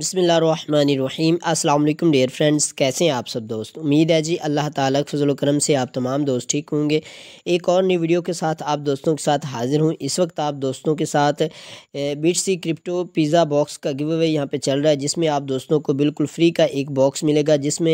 बसमीम् अल्लाम dear friends कैसे हैं आप सब दोस्त उम्मीद है जी अल्लाह ताला के फजल करम से आप तमाम दोस्त ठीक होंगे एक और नई वीडियो के साथ आप दोस्तों के साथ हाजिर हूँ इस वक्त आप दोस्तों के साथ beat C crypto pizza box का गिव अवे यहाँ पर चल रहा है जिसमें आप दोस्तों को बिल्कुल फ्री का एक बॉक्स मिलेगा जिसमें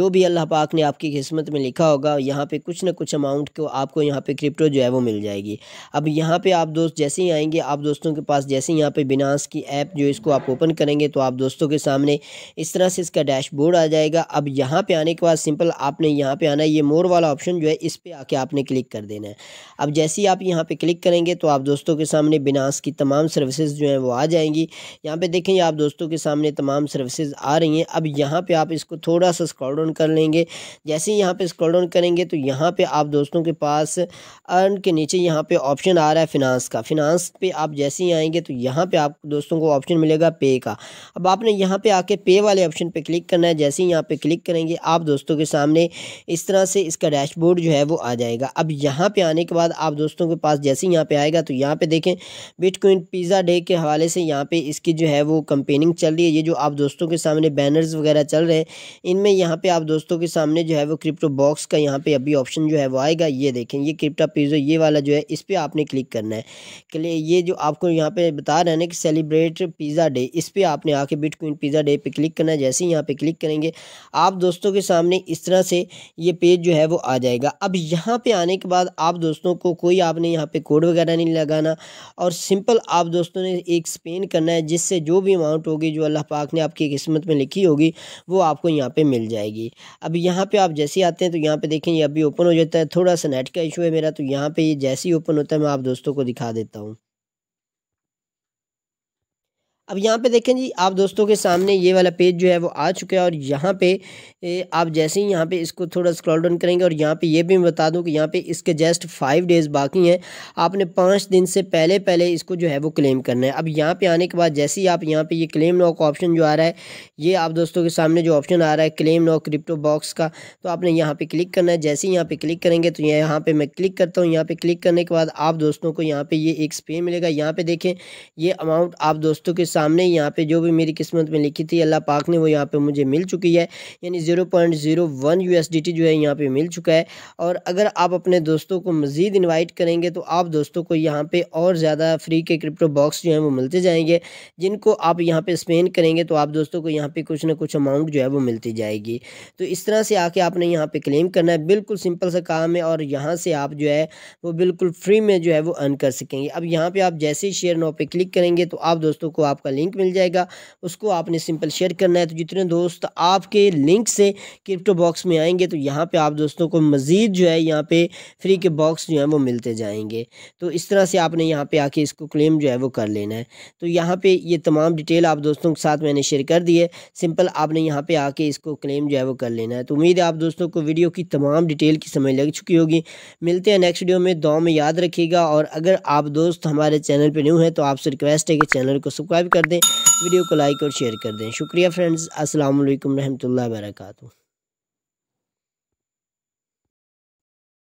जो भी अल्लाह पाक ने आपकी किस्मत में लिखा होगा यहाँ पर कुछ ना कुछ अमाउंट को आपको यहाँ पर क्रिप्टो जो है वो मिल जाएगी अब यहाँ पर आप दोस्त जैसे ही आएँगे आप दोस्तों के पास जैसे ही यहाँ पर बिनास की ऐप जो इसको आप ओपन करेंगे तो आप दोस्तों के सामने इस तरह से इसका डैशबोर्ड आ जाएगा अब यहाँ पे आने के बाद सिंपल आपने यहाँ पे आना है ये मोर वाला ऑप्शन जो है इस पर आके आपने क्लिक कर देना है अब जैसे ही आप यहाँ पे क्लिक करेंगे तो आप दोस्तों के सामने बिनास की तमाम सर्विसेज जो हैं वो आ जाएंगी यहाँ पे देखेंगे आप दोस्तों के सामने तमाम सर्विसेज आ रही हैं अब यहाँ पे आप इसको थोड़ा सा स्क्रॉल डाउन कर लेंगे जैसे ही यहाँ पे स्क्रॉल डाउन करेंगे तो यहाँ पर आप दोस्तों के पास अर्न के नीचे यहाँ पे ऑप्शन आ रहा है फिनांस का फिनांस पे आप जैसे ही आएंगे तो यहाँ पर आप दोस्तों को ऑप्शन मिलेगा पे का अब आपने यहाँ पे आके पे वाले ऑप्शन पे क्लिक करना है जैसे ही यहाँ पे क्लिक करेंगे आप दोस्तों के सामने इस तरह से इसका डैशबोर्ड जो है वो आ जाएगा अब यहाँ पे आने के बाद आप दोस्तों के पास जैसे ही यहाँ पे आएगा तो यहाँ पे देखें बिटकॉइन पिज़्ज़ा डे के हवाले से यहाँ पे इसकी जो है वो कंपेनिंग चल रही है ये जो आप दोस्तों के सामने बैनर्स वगैरह चल रहे हैं इनमें यहाँ पर आप दोस्तों के सामने जो है वो क्रिप्टो बॉक्स का यहाँ पर अभी ऑप्शन जो है वो आएगा ये देखें ये क्रिप्टा पिज़्ज़ा ये वाला जो है इस पर आपने क्लिक करना है ये जो आपको यहाँ पर बता रहे हैं ना कि सेलिब्रेट पिज़्ज़ा डे इस पर आपने आके के बिट पिज़्ज़ा डे पे क्लिक करना है जैसे ही यहाँ पे क्लिक करेंगे आप दोस्तों के सामने इस तरह से ये पेज जो है वो आ जाएगा अब यहाँ पे आने के बाद आप दोस्तों को कोई आपने यहाँ पे कोड वगैरह नहीं लगाना और सिंपल आप दोस्तों ने एक स्पेन करना है जिससे जो भी अमाउंट होगी जो अल्लाह पाक ने आपकी किस्मत में लिखी होगी वो आपको यहाँ पर मिल जाएगी अब यहाँ पर आप जैसे आते हैं तो यहाँ पर देखें ये अभी ओपन हो जाता है थोड़ा सा नेट का इशू है मेरा तो यहाँ पर ये जैसे ही ओपन होता है मैं आप दोस्तों को दिखा देता हूँ अब यहाँ पे देखें जी आप दोस्तों के सामने ये वाला पेज जो है वो आ चुका है और यहाँ पे आप जैसे ही यहाँ पे इसको थोड़ा स्क्रॉल डाउन करेंगे और यहाँ पे ये भी मैं बता दूँ कि यहाँ पे इसके जस्ट फाइव डेज़ बाकी हैं आपने पाँच दिन से पहले पहले इसको जो है वो क्लेम करना है अब यहाँ पे आने के बाद जैसे ही आप यहाँ पर ये क्लेम नॉक ऑप्शन जो आ रहा है ये आप दोस्तों के सामने जो ऑप्शन आ रहा है क्लेम नॉक क्रिप्टो बॉक्स का तो आपने यहाँ पर क्लिक करना है जैसे ही यहाँ पर क्लिक करेंगे तो यहाँ पर मैं क्लिक करता हूँ यहाँ पर क्लिक करने के बाद आप दोस्तों को यहाँ पर ये एक स्पे मिलेगा यहाँ पर देखें ये अमाउंट आप दोस्तों के सामने यहाँ पे जो भी मेरी किस्मत में लिखी थी अल्लाह पाक ने वो यहाँ पे मुझे मिल चुकी है यानी ज़ीरो पॉइंट ज़ीरो वन यू जो है यहाँ पे मिल चुका है और अगर आप अपने दोस्तों को मज़ीद इन्वाइट करेंगे तो आप दोस्तों को यहाँ पर और ज़्यादा फ्री के क्रिप्टो बॉक्स जो हैं वो मिलते जाएंगे जिनको आप यहाँ पर स्पेंड करेंगे तो आप दोस्तों को यहाँ पे कुछ ना कुछ अमाउंट जो है वो मिलती जाएगी तो इस तरह से आके आपने यहाँ पर क्लेम करना है बिल्कुल सिंपल सा काम है और यहाँ से आप जो है वो बिल्कुल फ्री में जो है वो अर्न कर सकेंगे अब यहाँ पर आप जैसे ही शेयर नाव पर क्लिक करेंगे तो आप दोस्तों को आपका आपका लिंक मिल जाएगा उसको आपने सिंपल शेयर करना है तो जितने दोस्त आपके लिंक से क्रिप्टो बॉक्स में आएंगे तो यहाँ पर आप दोस्तों को मज़ीद जो है यहाँ पर फ्री के बॉक्स जो है वो मिलते जाएंगे तो इस तरह से आपने यहाँ पर आके इसको क्लेम जो है वो कर लेना है तो यहाँ पर ये तमाम डिटेल आप दोस्तों के साथ मैंने शेयर कर दी है सिंपल आपने यहाँ पर आके इसको क्लेम जो है वो कर लेना है तो उम्मीद है आप दोस्तों को वीडियो की तमाम डिटेल की समझ लग चुकी होगी मिलते हैं नेक्स्ट वीडियो में दो में याद रखिएगा और अगर आप दोस्त हमारे चैनल पर न्यू हैं तो आपसे रिक्वेस्ट है कि चैनल को सब्सक्राइब कर दें वीडियो को लाइक और शेयर कर दें शुक्रिया फ्रेंड्स वरहमत वरहमल वर्का